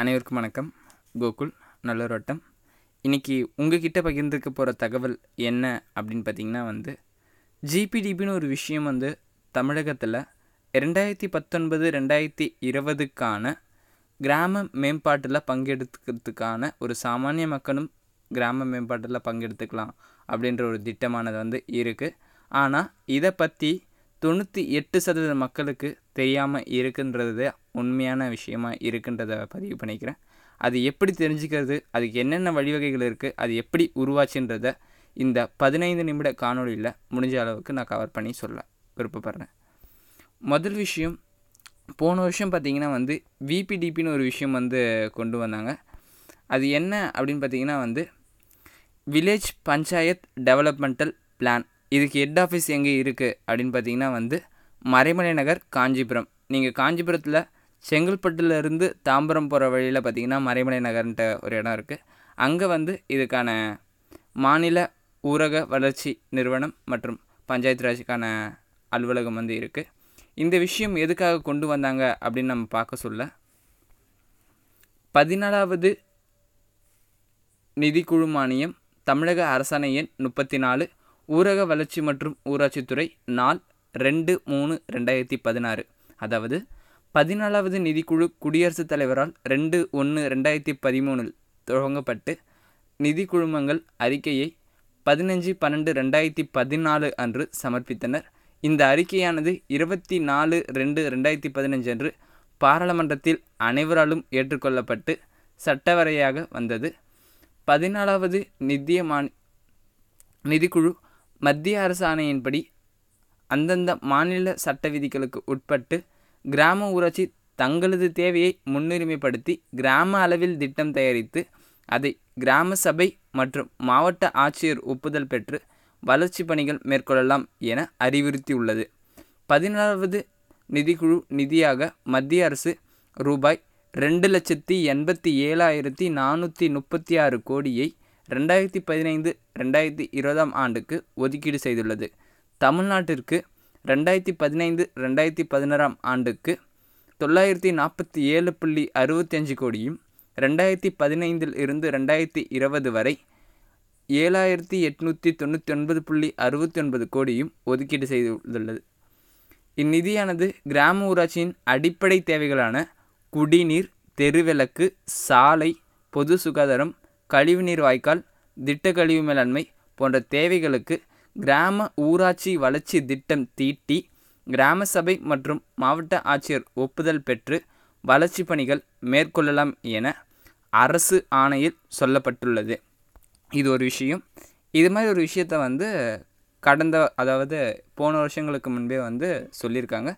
அனைவருக்கும் வணக்கம் கோகுல் நல்ல வட்டம் இன்றைக்கி கிட்டே பகிர்ந்துருக்க போகிற தகவல் என்ன அப்படின்னு பார்த்திங்கன்னா வந்து ஜிபிடிபின்னு ஒரு விஷயம் வந்து தமிழகத்தில் ரெண்டாயிரத்தி பத்தொன்பது ரெண்டாயிரத்தி இருபதுக்கான கிராம மேம்பாட்டில் பங்கெடுத்துக்கிறதுக்கான ஒரு சாமானிய மக்களும் கிராம மேம்பாட்டில் பங்கெடுத்துக்கலாம் அப்படின்ற ஒரு திட்டமானது வந்து இருக்குது ஆனால் இதை பற்றி தொண்ணூற்றி எட்டு சதவீத மக்களுக்கு தெரியாமல் இருக்குன்றது உண்மையான விஷயமா இருக்குன்றத பதிவு பண்ணிக்கிறேன் அது எப்படி தெரிஞ்சுக்கிறது அதுக்கு என்னென்ன வழிவகைகள் இருக்குது அது எப்படி உருவாச்சுன்றத இந்த பதினைந்து நிமிட காணொலியில் முடிஞ்ச அளவுக்கு நான் கவர் பண்ணி சொல்ல விருப்பப்படுறேன் முதல் விஷயம் போன வருஷம் பார்த்திங்கன்னா வந்து விபிடிபின்னு ஒரு விஷயம் வந்து கொண்டு வந்தாங்க அது என்ன அப்படின்னு பார்த்திங்கன்னா வந்து வில்லேஜ் பஞ்சாயத் டெவலப்மெண்டல் பிளான் இதுக்கு ஹெட் ஆஃபீஸ் எங்கே இருக்குது அப்படின்னு பார்த்திங்கன்னா வந்து மறைமலை நகர் காஞ்சிபுரம் நீங்கள் காஞ்சிபுரத்தில் செங்கல்பட்டுலேருந்து தாம்பரம் போகிற வழியில் பார்த்திங்கன்னா மறைமலை நகர்ன்ற ஒரு இடம் இருக்குது அங்கே வந்து இதுக்கான மாநில ஊரக வளர்ச்சி நிறுவனம் மற்றும் பஞ்சாயத்து ராஜுக்கான அலுவலகம் வந்து இருக்குது இந்த விஷயம் எதுக்காக கொண்டு வந்தாங்க அப்படின்னு நம்ம பார்க்க சொல்ல பதினாலாவது நிதிக்குழு மானியம் தமிழக அரசாணை எண் முப்பத்தி நாலு ஊரக வளர்ச்சி மற்றும் ஊராட்சித்துறை நாள் ரெண்டு மூணு ரெண்டாயிரத்தி பதினாறு அதாவது பதினாலாவது நிதிக்குழு குடியரசுத் தலைவரால் ரெண்டு ஒன்று ரெண்டாயிரத்தி பதிமூணில் துவங்கப்பட்டு நிதி குழுமங்கள் அறிக்கையை பதினஞ்சு பன்னெண்டு ரெண்டாயிரத்தி பதினாலு அன்று சமர்ப்பித்தனர் இந்த அறிக்கையானது இருபத்தி நாலு ரெண்டு ரெண்டாயிரத்தி பதினஞ்சு அன்று பாராளுமன்றத்தில் அனைவராலும் ஏற்றுக்கொள்ளப்பட்டு சட்டவரையாக வந்தது பதினாலாவது நிதிய மாநி நிதிக்குழு மத்திய அரசு ஆணையின்படி அந்தந்த மாநில சட்ட விதிகளுக்கு உட்பட்டு கிராம ஊராட்சி தங்களது தேவையை முன்னுரிமைப்படுத்தி கிராம அளவில் திட்டம் தயாரித்து அதை கிராம சபை மற்றும் மாவட்ட ஆட்சியர் ஒப்புதல் பெற்று வளர்ச்சி பணிகள் மேற்கொள்ளலாம் என அறிவுறுத்தியுள்ளது பதினாறாவது நிதிக்குழு நிதியாக மத்திய அரசு ரூபாய் ரெண்டு லட்சத்தி எண்பத்தி ஏழாயிரத்தி நானூற்றி முப்பத்தி ஆறு கோடியை ரெண்டாயிரத்தி பதினைந்து ரெண்டாயிரத்தி இருபதாம் ஆண்டுக்கு ஒதுக்கீடு செய்துள்ளது தமிழ்நாட்டிற்கு ரெண்டாயிரத்தி பதினைந்து ரெண்டாயிரத்தி பதினாறாம் ஆண்டுக்கு தொள்ளாயிரத்தி நாற்பத்தி ஏழு புள்ளி அறுபத்தஞ்சு கோடியும் ரெண்டாயிரத்தி பதினைந்தில் இருந்து ரெண்டாயிரத்தி இருபது வரை ஏழாயிரத்தி எட்நூற்றி தொண்ணூற்றி ஒன்பது புள்ளி அறுபத்தி ஒன்பது கோடியும் ஒதுக்கீடு செய்துள்ளது இந்நிதியானது கிராம ஊராட்சியின் அடிப்படை தேவைகளான குடிநீர் தெருவிளக்கு சாலை பொது சுகாதாரம் கழிவுநீர் வாய்க்கால் திட்ட கழிவு மேலாண்மை போன்ற தேவைகளுக்கு கிராம ஊராட்சி வளர்ச்சி திட்டம் தீட்டி கிராம சபை மற்றும் மாவட்ட ஆட்சியர் ஒப்புதல் பெற்று வளர்ச்சி பணிகள் மேற்கொள்ளலாம் என அரசு ஆணையில் சொல்லப்பட்டுள்ளது இது ஒரு விஷயம் இது மாதிரி ஒரு விஷயத்த வந்து கடந்த அதாவது போன வருஷங்களுக்கு முன்பே வந்து சொல்லியிருக்காங்க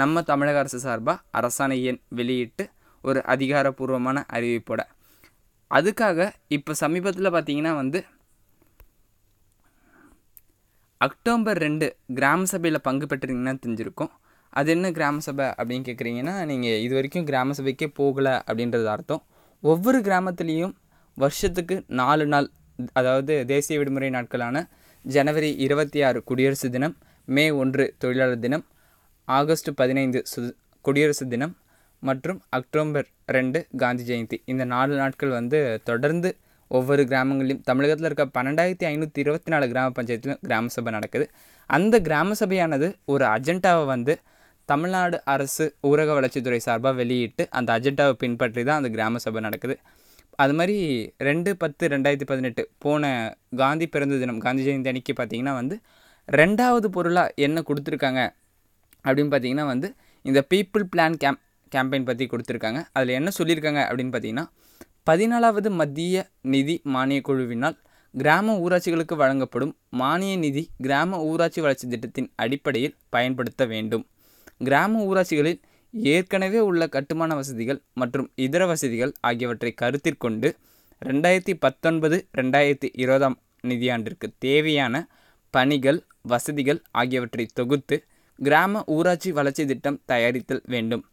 நம்ம தமிழக அரசு சார்பாக அரசாணை எண் வெளியிட்டு ஒரு அதிகாரப்பூர்வமான அறிவிப்போட அதுக்காக இப்போ சமீபத்தில் பார்த்திங்கன்னா வந்து அக்டோபர் ரெண்டு கிராம சபையில் பங்கு பெற்றிருங்கன்னா தெரிஞ்சிருக்கும் அது என்ன கிராம சபை அப்படின்னு கேட்குறீங்கன்னா நீங்கள் இது வரைக்கும் கிராம சபைக்கே போகலை அப்படின்றது அர்த்தம் ஒவ்வொரு கிராமத்துலேயும் வருஷத்துக்கு நாலு நாள் அதாவது தேசிய விடுமுறை நாட்களான ஜனவரி இருபத்தி ஆறு குடியரசு தினம் மே ஒன்று தொழிலாளர் தினம் ஆகஸ்ட் பதினைந்து சு குடியரசு தினம் மற்றும் அக்டோபர் ரெண்டு காந்தி ஜெயந்தி இந்த நாலு நாட்கள் வந்து தொடர்ந்து ஒவ்வொரு கிராமங்கள்லையும் தமிழகத்தில் இருக்க பன்னெண்டாயிரத்தி ஐநூற்றி இருபத்தி நாலு கிராம பஞ்சாயத்துலையும் கிராம சபை நடக்குது அந்த கிராம சபையானது ஒரு அஜெண்டாவை வந்து தமிழ்நாடு அரசு ஊரக வளர்ச்சித்துறை சார்பாக வெளியிட்டு அந்த அஜெண்டாவை பின்பற்றி தான் அந்த கிராம சபை நடக்குது அது மாதிரி ரெண்டு பத்து ரெண்டாயிரத்தி பதினெட்டு போன காந்தி பிறந்த தினம் காந்தி ஜெயந்தி அன்னைக்கு பார்த்திங்கன்னா வந்து ரெண்டாவது பொருளாக என்ன கொடுத்துருக்காங்க அப்படின்னு பார்த்தீங்கன்னா வந்து இந்த பீப்புள் பிளான் கேம் கேம்பெயின் பற்றி கொடுத்துருக்காங்க அதில் என்ன சொல்லியிருக்காங்க அப்படின்னு பார்த்தீங்கன்னா பதினாலாவது மத்திய நிதி மானியக் குழுவினால் கிராம ஊராட்சிகளுக்கு வழங்கப்படும் மானிய நிதி கிராம ஊராட்சி வளர்ச்சி திட்டத்தின் அடிப்படையில் பயன்படுத்த வேண்டும் கிராம ஊராட்சிகளில் ஏற்கனவே உள்ள கட்டுமான வசதிகள் மற்றும் இதர வசதிகள் ஆகியவற்றை கருத்திற்கொண்டு ரெண்டாயிரத்தி பத்தொன்பது ரெண்டாயிரத்தி இருபதாம் நிதியாண்டிற்கு தேவையான பணிகள் வசதிகள் ஆகியவற்றை தொகுத்து கிராம ஊராட்சி வளர்ச்சி திட்டம் தயாரித்தல் வேண்டும்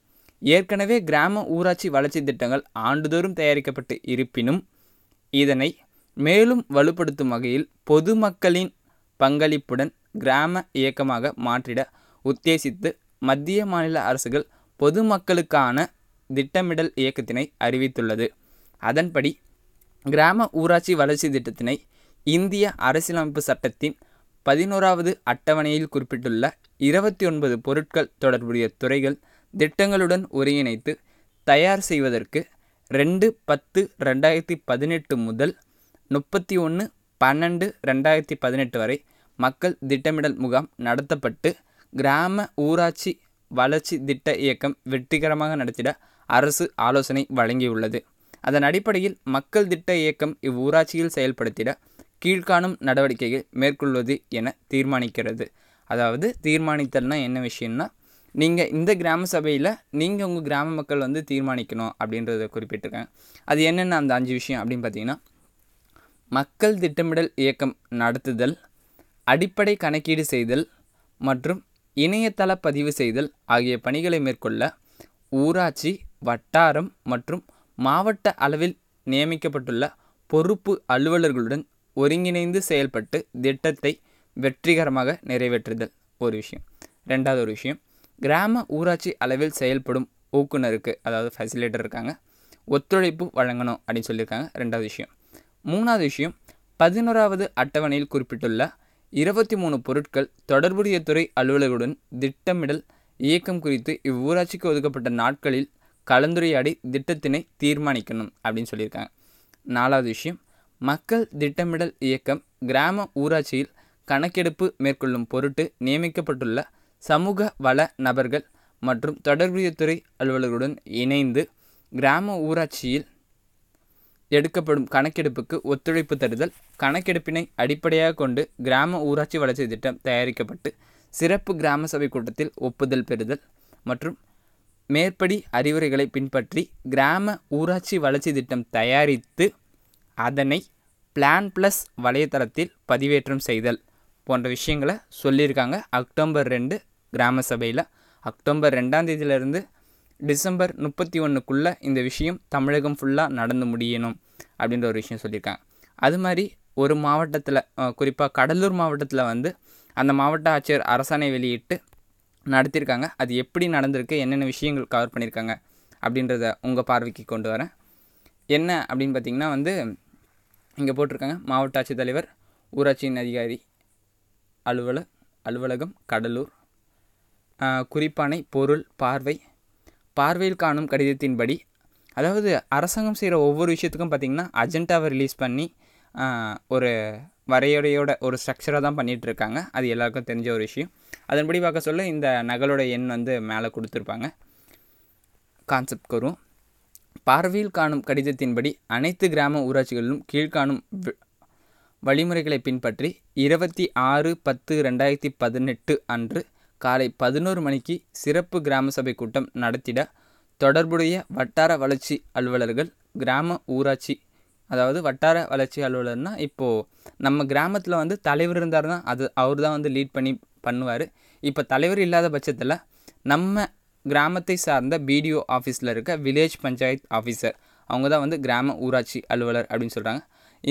ஏற்கனவே கிராம ஊராட்சி வளர்ச்சி திட்டங்கள் ஆண்டுதோறும் தயாரிக்கப்பட்டு இருப்பினும் இதனை மேலும் வலுப்படுத்தும் வகையில் பொதுமக்களின் பங்களிப்புடன் கிராம இயக்கமாக மாற்றிட உத்தேசித்து மத்திய மாநில அரசுகள் பொதுமக்களுக்கான திட்டமிடல் இயக்கத்தினை அறிவித்துள்ளது அதன்படி கிராம ஊராட்சி வளர்ச்சி திட்டத்தினை இந்திய அரசியலமைப்பு சட்டத்தின் பதினோராவது அட்டவணையில் குறிப்பிட்டுள்ள இருபத்தி ஒன்பது பொருட்கள் தொடர்புடைய துறைகள் திட்டங்களுடன் ஒருங்கிணைத்து தயார் செய்வதற்கு ரெண்டு பத்து ரெண்டாயிரத்தி பதினெட்டு முதல் முப்பத்தி ஒன்று பன்னெண்டு ரெண்டாயிரத்தி பதினெட்டு வரை மக்கள் திட்டமிடல் முகாம் நடத்தப்பட்டு கிராம ஊராட்சி வளர்ச்சி திட்ட இயக்கம் வெற்றிகரமாக நடத்திட அரசு ஆலோசனை வழங்கியுள்ளது அதன் அடிப்படையில் மக்கள் திட்ட இயக்கம் இவ்வூராட்சியில் செயல்படுத்திட கீழ்காணும் நடவடிக்கைகள் மேற்கொள்வது என தீர்மானிக்கிறது அதாவது தீர்மானித்தல்னா என்ன விஷயம்னா நீங்கள் இந்த கிராம சபையில் நீங்கள் உங்கள் கிராம மக்கள் வந்து தீர்மானிக்கணும் அப்படின்றத குறிப்பிட்டிருக்கேன் அது என்னென்ன அந்த அஞ்சு விஷயம் அப்படின்னு பார்த்தீங்கன்னா மக்கள் திட்டமிடல் இயக்கம் நடத்துதல் அடிப்படை கணக்கீடு செய்தல் மற்றும் இணையதள பதிவு செய்தல் ஆகிய பணிகளை மேற்கொள்ள ஊராட்சி வட்டாரம் மற்றும் மாவட்ட அளவில் நியமிக்கப்பட்டுள்ள பொறுப்பு அலுவலர்களுடன் ஒருங்கிணைந்து செயல்பட்டு திட்டத்தை வெற்றிகரமாக நிறைவேற்றுதல் ஒரு விஷயம் ரெண்டாவது ஒரு விஷயம் கிராம ஊராட்சி அளவில் செயல்படும் ஊக்குனருக்கு அதாவது ஃபெசிலேட்டர் இருக்காங்க ஒத்துழைப்பு வழங்கணும் அப்படின்னு சொல்லியிருக்காங்க ரெண்டாவது விஷயம் மூணாவது விஷயம் பதினோராவது அட்டவணையில் குறிப்பிட்டுள்ள இருபத்தி மூணு பொருட்கள் தொடர்புடைய துறை அலுவலர்களுடன் திட்டமிடல் இயக்கம் குறித்து இவ்வூராட்சிக்கு ஒதுக்கப்பட்ட நாட்களில் கலந்துரையாடி திட்டத்தினை தீர்மானிக்கணும் அப்படின்னு சொல்லியிருக்காங்க நாலாவது விஷயம் மக்கள் திட்டமிடல் இயக்கம் கிராம ஊராட்சியில் கணக்கெடுப்பு மேற்கொள்ளும் பொருட்டு நியமிக்கப்பட்டுள்ள சமூக வள நபர்கள் மற்றும் தொடர்புடைய துறை அலுவலர்களுடன் இணைந்து கிராம ஊராட்சியில் எடுக்கப்படும் கணக்கெடுப்புக்கு ஒத்துழைப்பு தருதல் கணக்கெடுப்பினை அடிப்படையாக கொண்டு கிராம ஊராட்சி வளர்ச்சி திட்டம் தயாரிக்கப்பட்டு சிறப்பு கிராம சபை கூட்டத்தில் ஒப்புதல் பெறுதல் மற்றும் மேற்படி அறிவுரைகளை பின்பற்றி கிராம ஊராட்சி வளர்ச்சி திட்டம் தயாரித்து அதனை பிளான் ப்ளஸ் வலைத்தளத்தில் பதிவேற்றம் செய்தல் போன்ற விஷயங்களை சொல்லியிருக்காங்க அக்டோபர் ரெண்டு கிராம சபையில் அக்டோபர் ரெண்டாம் டிசம்பர் முப்பத்தி ஒன்றுக்குள்ளே இந்த விஷயம் தமிழகம் ஃபுல்லாக நடந்து முடியணும் அப்படின்ற ஒரு விஷயம் சொல்லியிருக்காங்க அது மாதிரி ஒரு மாவட்டத்தில் குறிப்பாக கடலூர் மாவட்டத்தில் வந்து அந்த மாவட்ட ஆட்சியர் அரசாணை வெளியிட்டு நடத்தியிருக்காங்க அது எப்படி நடந்திருக்கு என்னென்ன விஷயங்கள் கவர் பண்ணியிருக்காங்க அப்படின்றத உங்கள் பார்வைக்கு கொண்டு வரேன் என்ன அப்படின்னு பார்த்திங்கன்னா வந்து இங்கே போட்டிருக்காங்க மாவட்ட ஆட்சித்தலைவர் ஊராட்சியின் அதிகாரி அலுவல அலுவலகம் கடலூர் குறிப்பானை பொருள் பார்வை பார்வையில் காணும் கடிதத்தின்படி அதாவது அரசாங்கம் செய்கிற ஒவ்வொரு விஷயத்துக்கும் பார்த்திங்கன்னா அஜெண்டாவை ரிலீஸ் பண்ணி ஒரு வரையறையோட ஒரு ஸ்ட்ரக்சராக தான் பண்ணிகிட்ருக்காங்க அது எல்லாருக்கும் தெரிஞ்ச ஒரு விஷயம் அதன்படி பார்க்க சொல்ல இந்த நகலோட எண் வந்து மேலே கொடுத்துருப்பாங்க கான்செப்ட் வரும் பார்வையில் காணும் கடிதத்தின்படி அனைத்து கிராம ஊராட்சிகளிலும் கீழ்காணும் வழிமுறைகளை பின்பற்றி இருபத்தி ஆறு பத்து ரெண்டாயிரத்தி பதினெட்டு அன்று காலை பதினோரு மணிக்கு சிறப்பு கிராம சபை கூட்டம் நடத்திட தொடர்புடைய வட்டார வளர்ச்சி அலுவலர்கள் கிராம ஊராட்சி அதாவது வட்டார வளர்ச்சி அலுவலர்னால் இப்போது நம்ம கிராமத்தில் வந்து தலைவர் தான் அது அவர் தான் வந்து லீட் பண்ணி பண்ணுவார் இப்போ தலைவர் இல்லாத பட்சத்தில் நம்ம கிராமத்தை சார்ந்த பிடிஓ ஆஃபீஸில் இருக்க வில்லேஜ் பஞ்சாயத் ஆஃபீஸர் அவங்க தான் வந்து கிராம ஊராட்சி அலுவலர் அப்படின்னு சொல்கிறாங்க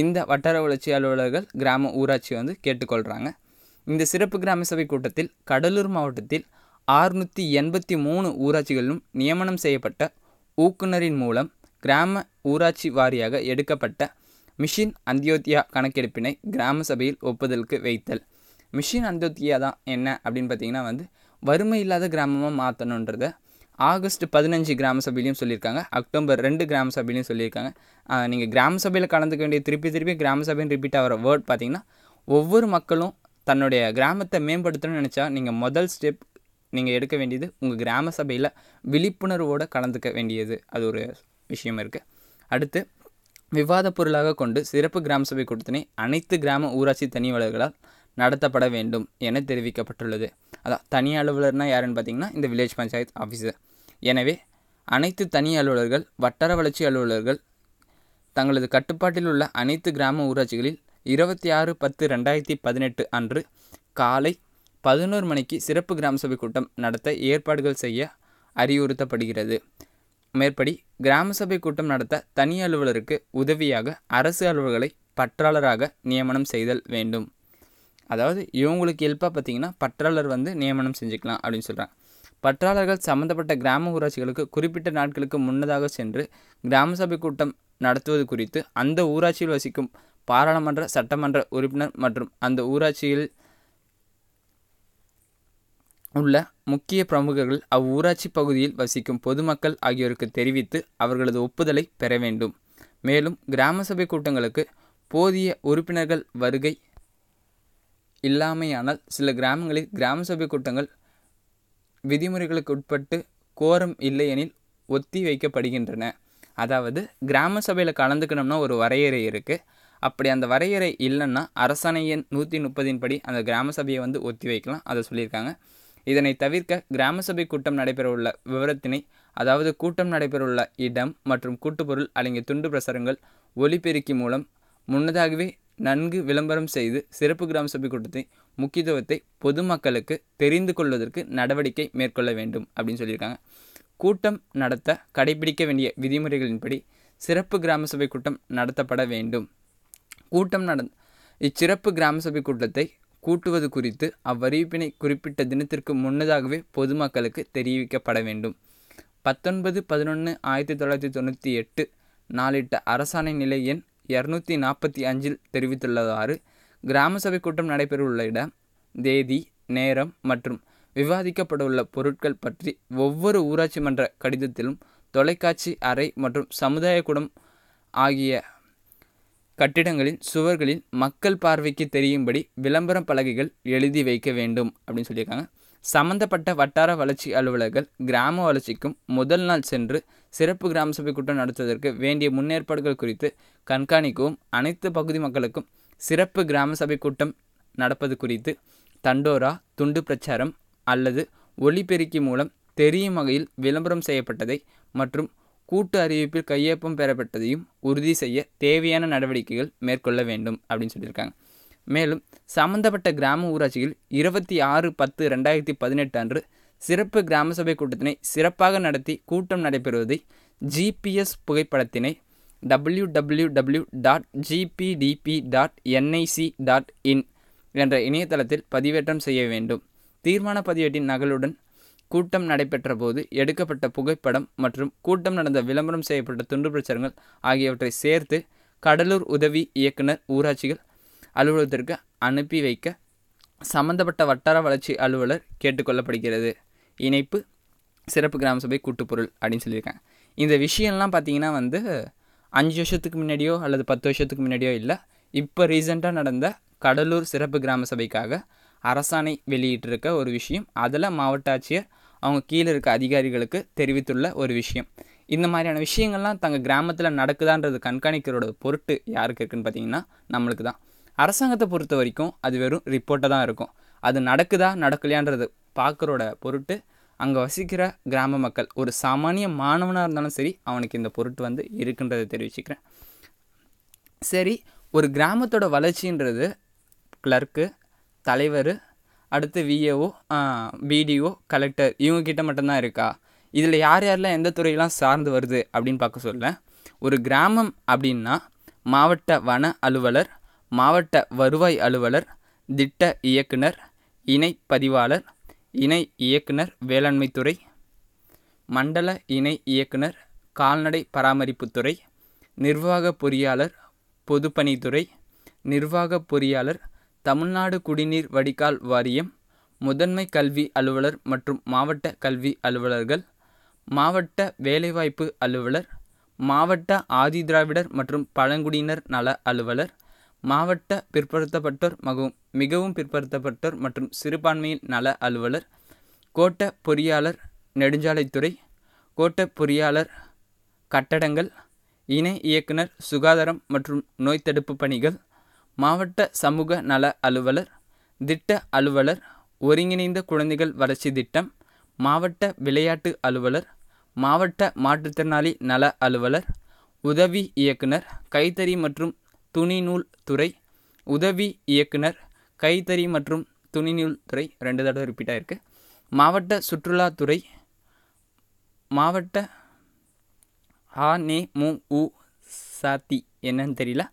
இந்த வட்டார வளர்ச்சி அலுவலர்கள் கிராம ஊராட்சி வந்து கேட்டுக்கொள்கிறாங்க இந்த சிறப்பு கிராம சபை கூட்டத்தில் கடலூர் மாவட்டத்தில் ஆறுநூற்றி எண்பத்தி மூணு ஊராட்சிகளிலும் நியமனம் செய்யப்பட்ட ஊக்குநரின் மூலம் கிராம ஊராட்சி வாரியாக எடுக்கப்பட்ட மிஷின் அந்தியோத்தியா கணக்கெடுப்பினை கிராம சபையில் ஒப்புதலுக்கு வைத்தல் மிஷின் அந்தியோத்தியா தான் என்ன அப்படின்னு பார்த்தீங்கன்னா வந்து வறுமை இல்லாத கிராமமாக மாற்றணுன்றத ஆகஸ்ட் பதினஞ்சு கிராம சபையிலையும் சொல்லியிருக்காங்க அக்டோபர் ரெண்டு கிராம சபையிலையும் சொல்லியிருக்காங்க நீங்கள் கிராம சபையில் கலந்துக்க வேண்டிய திருப்பி திருப்பி கிராம சபைன்னு ரிப்பீட் ஆகிற வேர்ட் பார்த்தீங்கன்னா ஒவ்வொரு மக்களும் தன்னுடைய கிராமத்தை மேம்படுத்தணும்னு நினச்சா நீங்கள் முதல் ஸ்டெப் நீங்கள் எடுக்க வேண்டியது உங்கள் கிராம சபையில் விழிப்புணர்வோடு கலந்துக்க வேண்டியது அது ஒரு விஷயம் இருக்குது அடுத்து விவாத பொருளாக கொண்டு சிறப்பு கிராம சபை கூட்டத்தினை அனைத்து கிராம ஊராட்சி தனியாளர்களால் நடத்தப்பட வேண்டும் என தெரிவிக்கப்பட்டுள்ளது அதான் தனி அலுவலர்னால் யாருன்னு பார்த்தீங்கன்னா இந்த வில்லேஜ் பஞ்சாயத்து ஆஃபீஸர் எனவே அனைத்து தனி அலுவலர்கள் வட்டார வளர்ச்சி அலுவலர்கள் தங்களது கட்டுப்பாட்டில் உள்ள அனைத்து கிராம ஊராட்சிகளில் இருபத்தி ஆறு பத்து ரெண்டாயிரத்தி பதினெட்டு அன்று காலை பதினோரு மணிக்கு சிறப்பு கிராம சபை கூட்டம் நடத்த ஏற்பாடுகள் செய்ய அறிவுறுத்தப்படுகிறது மேற்படி கிராம சபை கூட்டம் நடத்த தனி அலுவலருக்கு உதவியாக அரசு அலுவலர்களை பற்றாளராக நியமனம் செய்தல் வேண்டும் அதாவது இவங்களுக்கு ஹெல்ப்பாக பார்த்தீங்கன்னா பற்றாளர் வந்து நியமனம் செஞ்சுக்கலாம் அப்படின்னு சொல்கிறாங்க பற்றாளர்கள் சம்மந்தப்பட்ட கிராம ஊராட்சிகளுக்கு குறிப்பிட்ட நாட்களுக்கு முன்னதாக சென்று கிராம சபை கூட்டம் நடத்துவது குறித்து அந்த ஊராட்சியில் வசிக்கும் பாராளுமன்ற சட்டமன்ற உறுப்பினர் மற்றும் அந்த ஊராட்சியில் உள்ள முக்கிய பிரமுகர்கள் அவ்வூராட்சி பகுதியில் வசிக்கும் பொதுமக்கள் ஆகியோருக்கு தெரிவித்து அவர்களது ஒப்புதலை பெற வேண்டும் மேலும் கிராம சபை கூட்டங்களுக்கு போதிய உறுப்பினர்கள் வருகை இல்லாமையானால் சில கிராமங்களில் கிராம சபை கூட்டங்கள் விதிமுறைகளுக்கு உட்பட்டு கோரம் இல்லையெனில் ஒத்தி வைக்கப்படுகின்றன அதாவது கிராம சபையில் கலந்துக்கணும்னா ஒரு வரையறை இருக்குது அப்படி அந்த வரையறை இல்லைன்னா அரசாணையின் நூற்றி முப்பதின் படி அந்த கிராம சபையை வந்து ஒத்தி வைக்கலாம் அதை சொல்லியிருக்காங்க இதனை தவிர்க்க கிராம சபை கூட்டம் நடைபெற உள்ள விவரத்தினை அதாவது கூட்டம் நடைபெறவுள்ள இடம் மற்றும் கூட்டுப்பொருள் அடங்கிய துண்டு பிரசரங்கள் ஒலிபெருக்கி மூலம் முன்னதாகவே நன்கு விளம்பரம் செய்து சிறப்பு கிராம சபை கூட்டத்தை முக்கியத்துவத்தை பொதுமக்களுக்கு தெரிந்து கொள்வதற்கு நடவடிக்கை மேற்கொள்ள வேண்டும் அப்படின்னு சொல்லியிருக்காங்க கூட்டம் நடத்த கடைபிடிக்க வேண்டிய விதிமுறைகளின்படி சிறப்பு கிராம சபை கூட்டம் நடத்தப்பட வேண்டும் கூட்டம் நட இச்சிறப்பு கிராம சபை கூட்டத்தை கூட்டுவது குறித்து அவ்வறிவிப்பினை குறிப்பிட்ட தினத்திற்கு முன்னதாகவே பொதுமக்களுக்கு தெரிவிக்கப்பட வேண்டும் பத்தொன்பது பதினொன்று ஆயிரத்தி தொள்ளாயிரத்தி தொண்ணூற்றி எட்டு நாளிட்ட அரசாணை நிலை எண் இரநூத்தி நாற்பத்தி அஞ்சில் தெரிவித்துள்ளவாறு கிராம சபை கூட்டம் நடைபெறவுள்ள இடம் தேதி நேரம் மற்றும் விவாதிக்கப்படவுள்ள பொருட்கள் பற்றி ஒவ்வொரு ஊராட்சி மன்ற கடிதத்திலும் தொலைக்காட்சி அறை மற்றும் சமுதாய கூடம் ஆகிய கட்டிடங்களின் சுவர்களில் மக்கள் பார்வைக்கு தெரியும்படி விளம்பரம் பலகைகள் எழுதி வைக்க வேண்டும் அப்படின்னு சொல்லியிருக்காங்க சம்பந்தப்பட்ட வட்டார வளர்ச்சி அலுவலர்கள் கிராம வளர்ச்சிக்கும் முதல் நாள் சென்று சிறப்பு கிராம சபை கூட்டம் நடத்துவதற்கு வேண்டிய முன்னேற்பாடுகள் குறித்து கண்காணிக்கவும் அனைத்து பகுதி மக்களுக்கும் சிறப்பு கிராம சபை கூட்டம் நடப்பது குறித்து தண்டோரா துண்டு பிரச்சாரம் அல்லது ஒளிபெருக்கி மூலம் தெரியும் வகையில் விளம்பரம் செய்யப்பட்டதை மற்றும் கூட்டு அறிவிப்பில் கையொப்பம் பெறப்பட்டதையும் உறுதி செய்ய தேவையான நடவடிக்கைகள் மேற்கொள்ள வேண்டும் அப்படின்னு சொல்லியிருக்காங்க மேலும் சம்பந்தப்பட்ட கிராம ஊராட்சியில் இருபத்தி ஆறு பத்து ரெண்டாயிரத்தி பதினெட்டு அன்று சிறப்பு கிராம சபை கூட்டத்தினை சிறப்பாக நடத்தி கூட்டம் நடைபெறுவதை ஜிபிஎஸ் புகைப்படத்தினை W W W dot GPDP dot NIC dot in என்ற இணையதளத்தில் பதிவேற்றம் செய்ய வேண்டும் தீர்மான பதிவேட்டின் நகலுடன் கூட்டம் நடைபெற்ற போது எடுக்கப்பட்ட புகைப்படம் மற்றும் கூட்டம் நடந்த விளம்பரம் செய்யப்பட்ட துண்டு பிரச்சாரங்கள் ஆகியவற்றை சேர்த்து கடலூர் உதவி இயக்குனர் ஊராட்சிகள் அலுவலகத்திற்கு அனுப்பி வைக்க சம்பந்தப்பட்ட வட்டார வளர்ச்சி அலுவலர் கேட்டுக்கொள்ளப்படுகிறது இணைப்பு சிறப்பு கிராம சபை கூட்டுப்பொருள் அப்படின்னு சொல்லியிருக்காங்க இந்த விஷயம்லாம் பார்த்திங்கன்னா வந்து அஞ்சு வருஷத்துக்கு முன்னாடியோ அல்லது பத்து வருஷத்துக்கு முன்னாடியோ இல்லை இப்போ ரீசெண்டாக நடந்த கடலூர் சிறப்பு கிராம சபைக்காக அரசாணை வெளியிட்டிருக்க ஒரு விஷயம் அதில் மாவட்ட ஆட்சியர் அவங்க கீழே இருக்க அதிகாரிகளுக்கு தெரிவித்துள்ள ஒரு விஷயம் இந்த மாதிரியான விஷயங்கள்லாம் தங்கள் கிராமத்தில் நடக்குதான்றது கண்காணிக்கிறோட பொருட்டு யாருக்கு இருக்குதுன்னு பார்த்தீங்கன்னா நம்மளுக்கு தான் அரசாங்கத்தை பொறுத்த வரைக்கும் அது வெறும் ரிப்போர்ட்டாக தான் இருக்கும் அது நடக்குதா நடக்கலையான்றது பார்க்குறோட பொருட்டு அங்கே வசிக்கிற கிராம மக்கள் ஒரு சாமானிய மாணவனாக இருந்தாலும் சரி அவனுக்கு இந்த பொருட்டு வந்து இருக்குன்றதை தெரிவிச்சுக்கிறேன் சரி ஒரு கிராமத்தோட வளர்ச்சின்றது கிளர்க்கு தலைவர் அடுத்து விஏஓ பிடிஓ கலெக்டர் இவங்கக்கிட்ட மட்டும்தான் இருக்கா இதில் யார் யாரெல்லாம் எந்த துறையெல்லாம் சார்ந்து வருது அப்படின்னு பார்க்க சொல்ல ஒரு கிராமம் அப்படின்னா மாவட்ட வன அலுவலர் மாவட்ட வருவாய் அலுவலர் திட்ட இயக்குனர் இணை பதிவாளர் இணை இயக்குனர் வேளாண்மைத்துறை மண்டல இணை இயக்குனர் கால்நடை பராமரிப்புத்துறை நிர்வாக பொறியாளர் பொதுப்பணித்துறை நிர்வாக பொறியாளர் தமிழ்நாடு குடிநீர் வடிகால் வாரியம் முதன்மை கல்வி அலுவலர் மற்றும் மாவட்ட கல்வி அலுவலர்கள் மாவட்ட வேலைவாய்ப்பு அலுவலர் மாவட்ட ஆதிதிராவிடர் மற்றும் பழங்குடியினர் நல அலுவலர் மாவட்ட பிற்படுத்தப்பட்டோர் மகவும் மிகவும் பிற்படுத்தப்பட்டோர் மற்றும் சிறுபான்மையின் நல அலுவலர் கோட்ட பொறியாளர் நெடுஞ்சாலைத்துறை கோட்ட பொறியாளர் கட்டடங்கள் இணை இயக்குனர் சுகாதாரம் மற்றும் நோய் தடுப்பு பணிகள் மாவட்ட சமூக நல அலுவலர் திட்ட அலுவலர் ஒருங்கிணைந்த குழந்தைகள் வளர்ச்சி திட்டம் மாவட்ட விளையாட்டு அலுவலர் மாவட்ட மாற்றுத்திறனாளி நல அலுவலர் உதவி இயக்குனர் கைத்தறி மற்றும் துணிநூல் துறை உதவி இயக்குனர் கைத்தறி மற்றும் துணிநூல் துறை ரெண்டு தடவை ரிப்பீட் இருக்கு மாவட்ட சுற்றுலாத்துறை மாவட்ட ஆ நே மு உ சாத்தி என்னன்னு தெரியல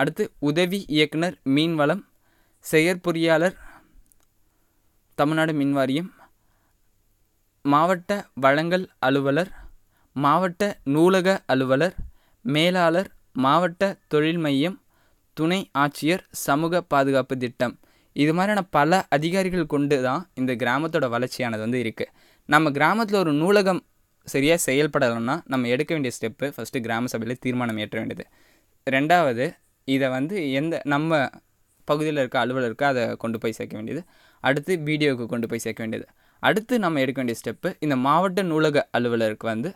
அடுத்து உதவி இயக்குனர் மீன்வளம் செயற்பொறியாளர் தமிழ்நாடு மின் வாரியம் மாவட்ட வழங்கல் அலுவலர் மாவட்ட நூலக அலுவலர் மேலாளர் மாவட்ட தொழில் மையம் துணை ஆட்சியர் சமூக பாதுகாப்பு திட்டம் இது மாதிரியான பல அதிகாரிகள் கொண்டு தான் இந்த கிராமத்தோட வளர்ச்சியானது வந்து இருக்குது நம்ம கிராமத்தில் ஒரு நூலகம் சரியாக செயல்படலைன்னா நம்ம எடுக்க வேண்டிய ஸ்டெப்பு ஃபஸ்ட்டு கிராம சபையில் தீர்மானம் ஏற்ற வேண்டியது ரெண்டாவது இதை வந்து எந்த நம்ம பகுதியில் இருக்க அலுவலருக்கு அதை கொண்டு போய் சேர்க்க வேண்டியது அடுத்து பிடிஓக்கு கொண்டு போய் சேர்க்க வேண்டியது அடுத்து நம்ம எடுக்க வேண்டிய ஸ்டெப்பு இந்த மாவட்ட நூலக அலுவலருக்கு வந்து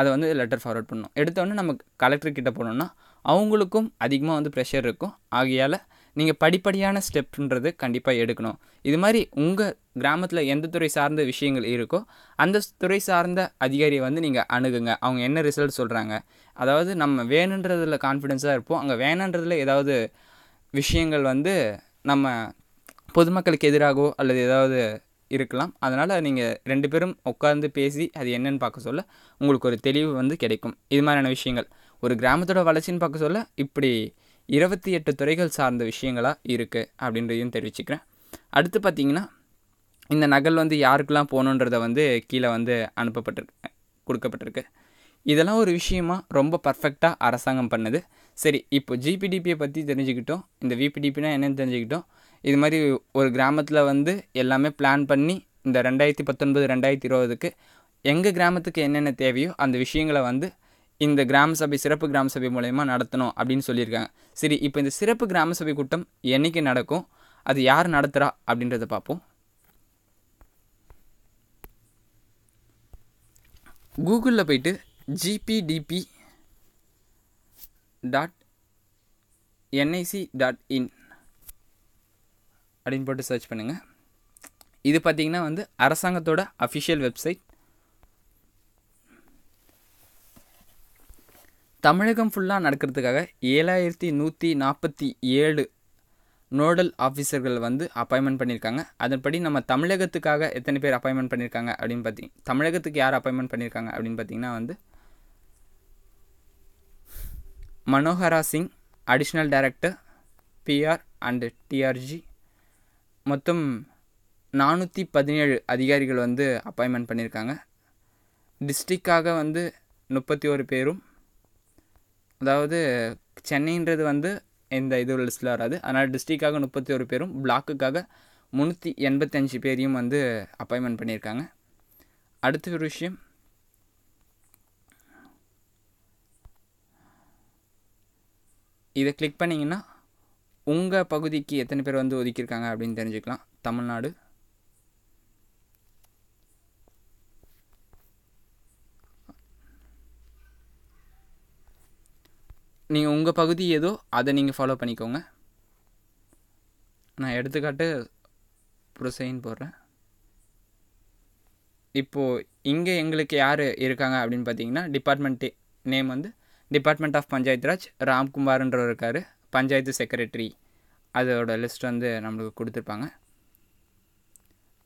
அதை வந்து லெட்டர் ஃபார்வர்ட் பண்ணணும் எடுத்தோடனே நம்ம கலெக்டர்கிட்ட போனோம்னா அவங்களுக்கும் அதிகமாக வந்து ப்ரெஷர் இருக்கும் ஆகையால் நீங்கள் படிப்படியான ஸ்டெப்ன்றது கண்டிப்பாக எடுக்கணும் இது மாதிரி உங்கள் கிராமத்தில் எந்த துறை சார்ந்த விஷயங்கள் இருக்கோ அந்த துறை சார்ந்த அதிகாரியை வந்து நீங்கள் அணுகுங்க அவங்க என்ன ரிசல்ட் சொல்கிறாங்க அதாவது நம்ம வேணுன்றதில் கான்ஃபிடென்ஸாக இருப்போம் அங்கே வேணுன்றதில் ஏதாவது விஷயங்கள் வந்து நம்ம பொதுமக்களுக்கு எதிராகவோ அல்லது ஏதாவது இருக்கலாம் அதனால் நீங்கள் ரெண்டு பேரும் உட்காந்து பேசி அது என்னன்னு பார்க்க சொல்ல உங்களுக்கு ஒரு தெளிவு வந்து கிடைக்கும் இது மாதிரியான விஷயங்கள் ஒரு கிராமத்தோட வளர்ச்சின்னு பார்க்க சொல்ல இப்படி இருபத்தி எட்டு துறைகள் சார்ந்த விஷயங்களாக இருக்குது அப்படின்றதையும் தெரிவிச்சுக்கிறேன் அடுத்து பார்த்திங்கன்னா இந்த நகல் வந்து யாருக்கெல்லாம் போகணுன்றத வந்து கீழே வந்து அனுப்பப்பட்டிருக்கு கொடுக்கப்பட்டிருக்கு இதெல்லாம் ஒரு விஷயமா ரொம்ப பர்ஃபெக்டாக அரசாங்கம் பண்ணுது சரி இப்போ ஜிபிடிபியை பற்றி தெரிஞ்சுக்கிட்டோம் இந்த விபிடிபினா என்னென்னு தெரிஞ்சுக்கிட்டோம் இது மாதிரி ஒரு கிராமத்தில் வந்து எல்லாமே பிளான் பண்ணி இந்த ரெண்டாயிரத்தி பத்தொன்பது ரெண்டாயிரத்தி இருபதுக்கு எங்கள் கிராமத்துக்கு என்னென்ன தேவையோ அந்த விஷயங்களை வந்து இந்த கிராம சபை சிறப்பு கிராம சபை மூலயமா நடத்தணும் அப்படின்னு சொல்லியிருக்காங்க சரி இப்போ இந்த சிறப்பு கிராம சபை கூட்டம் என்றைக்கு நடக்கும் அது யார் நடத்துகிறா அப்படின்றத பார்ப்போம் கூகுளில் போயிட்டு GPDP dot NIC dot in அப்படின்னு போட்டு சர்ச் பண்ணுங்கள் இது பார்த்திங்கன்னா வந்து அரசாங்கத்தோட அஃபிஷியல் வெப்சைட் தமிழகம் ஃபுல்லாக நடக்கிறதுக்காக ஏழாயிரத்தி நூற்றி நாற்பத்தி ஏழு நோடல் ஆஃபீஸர்கள் வந்து அப்பாயின்மெண்ட் பண்ணியிருக்காங்க அதன்படி நம்ம தமிழகத்துக்காக எத்தனை பேர் அப்பாயின்மெண்ட் பண்ணியிருக்காங்க அப்படின்னு பார்த்தீங்க தமிழகத்துக்கு யார் அப்பாயின்மெண்ட் பண்ணியிருக்காங்க அப்படின்னு பார்த்தீங்கன்னா வந்து Manohara Singh additional director PR and DRG மொத்தம் நானூற்றி பதினேழு அதிகாரிகள் வந்து அப்பாயின்மெண்ட் பண்ணியிருக்காங்க டிஸ்ட்ரிக்காக வந்து முப்பத்தி ஒரு பேரும் அதாவது சென்னைன்றது வந்து இந்த இது லிஸ்டில் வராது அதனால் டிஸ்ட்ரிக்காக முப்பத்தி ஒரு பேரும் பிளாக்குக்காக முந்நூற்றி எண்பத்தஞ்சு பேரையும் வந்து அப்பாயின்மெண்ட் பண்ணியிருக்காங்க அடுத்த ஒரு விஷயம் இதை கிளிக் பண்ணிங்கன்னா உங்கள் பகுதிக்கு எத்தனை பேர் வந்து ஒதுக்கியிருக்காங்க அப்படின்னு தெரிஞ்சுக்கலாம் தமிழ்நாடு நீங்கள் உங்கள் பகுதி ஏதோ அதை நீங்கள் ஃபாலோ பண்ணிக்கோங்க நான் எடுத்துக்காட்டு புரசைன்னு போடுறேன் இப்போது இங்கே எங்களுக்கு யார் இருக்காங்க அப்படின்னு பார்த்தீங்கன்னா டிபார்ட்மெண்ட் நேம் வந்து டிபார்ட்மெண்ட் ஆஃப் பஞ்சாயத் ராஜ் ராம்குமார்ன்றவர் இருக்கார் பஞ்சாயத்து செக்ரட்டரி அதோட லிஸ்ட் வந்து நம்மளுக்கு கொடுத்துருப்பாங்க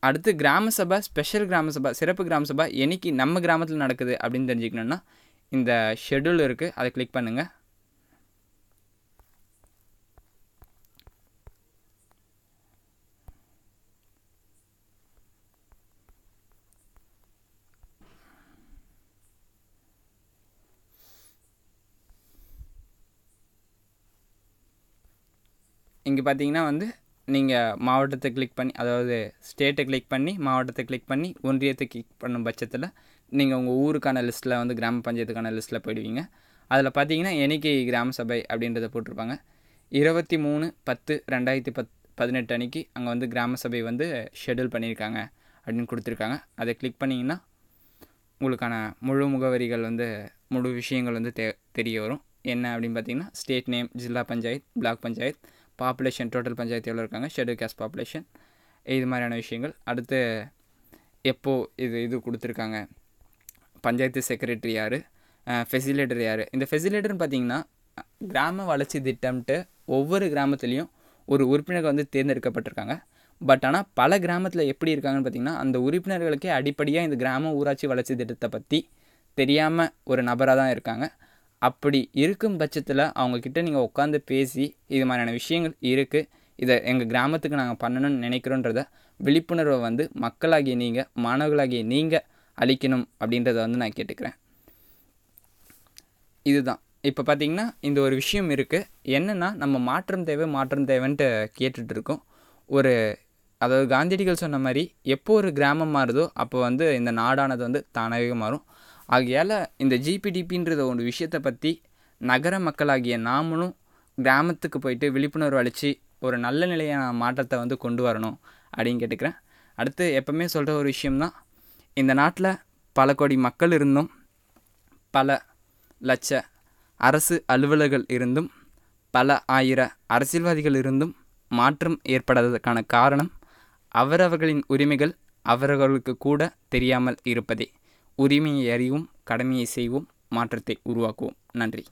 அடுத்து கிராம சபா ஸ்பெஷல் கிராம சபா சிறப்பு கிராம சபா என்றைக்கு நம்ம கிராமத்தில் நடக்குது அப்படின்னு தெரிஞ்சுக்கணுன்னா இந்த ஷெடியூல் இருக்குது அதை கிளிக் பண்ணுங்கள் இங்கே பார்த்தீங்கன்னா வந்து நீங்கள் மாவட்டத்தை கிளிக் பண்ணி அதாவது ஸ்டேட்டை கிளிக் பண்ணி மாவட்டத்தை கிளிக் பண்ணி ஒன்றியத்தை கிளிக் பண்ணும் பட்சத்தில் நீங்கள் உங்கள் ஊருக்கான லிஸ்ட்டில் வந்து கிராம பஞ்சாயத்துக்கான லிஸ்ட்டில் போயிடுவீங்க அதில் பார்த்தீங்கன்னா என்னைக்கு கிராம சபை அப்படின்றத போட்டிருப்பாங்க இருபத்தி மூணு பத்து ரெண்டாயிரத்தி பத் பதினெட்டு அன்னைக்கு அங்கே வந்து கிராம சபை வந்து ஷெடியூல் பண்ணியிருக்காங்க அப்படின்னு கொடுத்துருக்காங்க அதை கிளிக் பண்ணிங்கன்னா உங்களுக்கான முழு முகவரிகள் வந்து முழு விஷயங்கள் வந்து தெ தெரிய வரும் என்ன அப்படின்னு பார்த்தீங்கன்னா state name zilla panchayat block panchayat population total panchayat எவ்வளோ இருக்காங்க ஷெடியூல் கேஸ்ட் பாப்புலேஷன் இது மாதிரியான விஷயங்கள் அடுத்து எப்போது இது இது கொடுத்துருக்காங்க பஞ்சாயத்து செக்ரட்டரி யார் ஃபெசிலேட்டர் யார் இந்த ஃபெசிலேட்டர்னு பார்த்தீங்கன்னா கிராம வளர்ச்சி திட்டம்ட்டு ஒவ்வொரு கிராமத்துலேயும் ஒரு உறுப்பினர்கள் வந்து தேர்ந்தெடுக்கப்பட்டிருக்காங்க பட் ஆனால் பல கிராமத்தில் எப்படி இருக்காங்கன்னு பார்த்தீங்கன்னா அந்த உறுப்பினர்களுக்கே அடிப்படையாக இந்த கிராம ஊராட்சி வளர்ச்சி திட்டத்தை பற்றி தெரியாமல் ஒரு நபராக தான் இருக்காங்க அப்படி இருக்கும் பட்சத்தில் அவங்கக்கிட்ட நீங்கள் உட்காந்து பேசி இது மாதிரியான விஷயங்கள் இருக்குது இதை எங்கள் கிராமத்துக்கு நாங்கள் பண்ணணும்னு நினைக்கிறோன்றத விழிப்புணர்வை வந்து மக்களாகிய நீங்கள் மாணவர்களாகிய நீங்கள் அளிக்கணும் அப்படின்றத வந்து நான் கேட்டுக்கிறேன் இதுதான் இப்போ பார்த்திங்கன்னா இந்த ஒரு விஷயம் இருக்குது என்னென்னா நம்ம மாற்றம் தேவை மாற்றம் தேவைன்ட்டு கேட்டுட்ருக்கோம் ஒரு அதாவது காந்தியடிகள் சொன்ன மாதிரி எப்போ ஒரு கிராமம் மாறுதோ அப்போ வந்து இந்த நாடானது வந்து தானாகவே மாறும் ஆகையால் இந்த ஜிபிடிபின்றத ஒரு விஷயத்தை பற்றி நகர மக்களாகிய நாமளும் கிராமத்துக்கு போயிட்டு விழிப்புணர்வு அழித்து ஒரு நல்ல நிலையான மாற்றத்தை வந்து கொண்டு வரணும் அப்படின்னு கேட்டுக்கிறேன் அடுத்து எப்போவுமே சொல்கிற ஒரு விஷயம்தான் இந்த நாட்டில் பல கோடி மக்கள் இருந்தும் பல லட்ச அரசு அலுவலர்கள் இருந்தும் பல ஆயிர அரசியல்வாதிகள் இருந்தும் மாற்றம் ஏற்படாததற்கான காரணம் அவரவர்களின் உரிமைகள் அவரவர்களுக்கு கூட தெரியாமல் இருப்பதே உரிமையை அறிவும் கடமையை செய்வோம் மாற்றத்தை உருவாக்குவோம் நன்றி